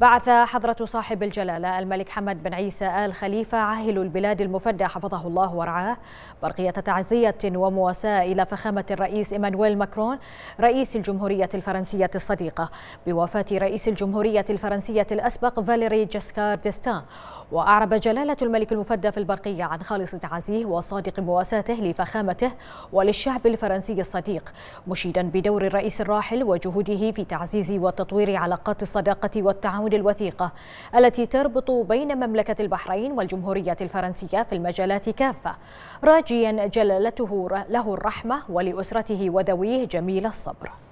بعث حضرة صاحب الجلالة الملك حمد بن عيسى آل خليفة عاهل البلاد المفدى حفظه الله ورعاه برقية تعزية ومواساة إلى فخامة الرئيس إيمانويل ماكرون رئيس الجمهورية الفرنسية الصديقة بوفاة رئيس الجمهورية الفرنسية الأسبق فاليري جاسكار ديستان وأعرب جلالة الملك المفدى في البرقية عن خالص تعزيه وصادق مواساته لفخامته وللشعب الفرنسي الصديق مشيدا بدور الرئيس الراحل وجهوده في تعزيز وتطوير علاقات الصداقة والتعاون تعاون الوثيقة التي تربط بين مملكة البحرين والجمهورية الفرنسية في المجالات كافة راجيا جلالته له الرحمة ولأسرته وذويه جميل الصبر